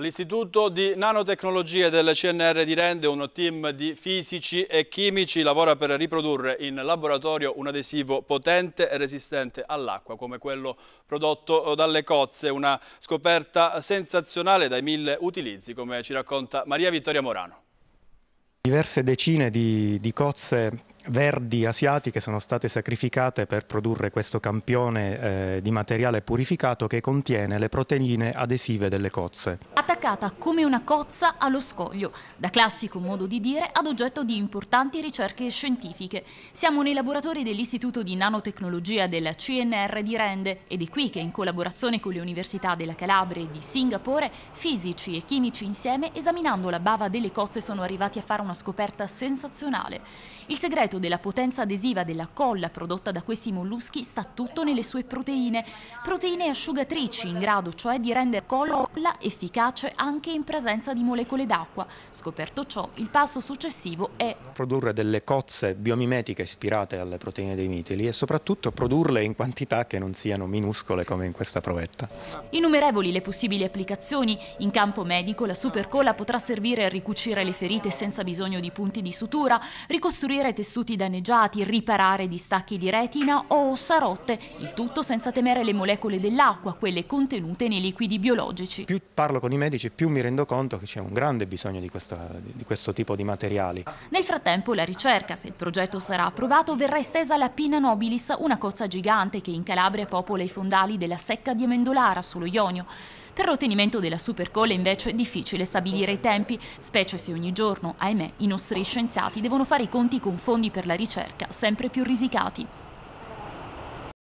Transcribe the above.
All'Istituto di Nanotecnologie del CNR di Rende un team di fisici e chimici lavora per riprodurre in laboratorio un adesivo potente e resistente all'acqua come quello prodotto dalle cozze, una scoperta sensazionale dai mille utilizzi come ci racconta Maria Vittoria Morano. Diverse decine di, di cozze verdi asiatiche sono state sacrificate per produrre questo campione eh, di materiale purificato che contiene le proteine adesive delle cozze. Attaccata come una cozza allo scoglio, da classico modo di dire ad oggetto di importanti ricerche scientifiche. Siamo nei laboratori dell'Istituto di Nanotecnologia della CNR di Rende ed è qui che in collaborazione con le università della Calabria e di Singapore, fisici e chimici insieme esaminando la bava delle cozze sono arrivati a fare una scoperta sensazionale. Il segreto della potenza adesiva della colla prodotta da questi molluschi sta tutto nelle sue proteine, proteine asciugatrici in grado cioè di rendere colla efficace anche in presenza di molecole d'acqua. Scoperto ciò, il passo successivo è produrre delle cozze biomimetiche ispirate alle proteine dei mitili e soprattutto produrle in quantità che non siano minuscole come in questa provetta. Innumerevoli le possibili applicazioni, in campo medico la supercolla potrà servire a ricucire le ferite senza bisogno di punti di sutura, ricostruire tessuti tessuti danneggiati, riparare distacchi di retina o ossa rotte, il tutto senza temere le molecole dell'acqua, quelle contenute nei liquidi biologici. Più parlo con i medici, più mi rendo conto che c'è un grande bisogno di, questa, di questo tipo di materiali. Nel frattempo la ricerca, se il progetto sarà approvato, verrà estesa alla Pina nobilis, una cozza gigante che in Calabria popola i fondali della secca di Amendolara sullo Ionio. Per l'ottenimento della Supercall invece è difficile stabilire i tempi, specie se ogni giorno, ahimè, i nostri scienziati devono fare i conti con fondi per la ricerca sempre più risicati.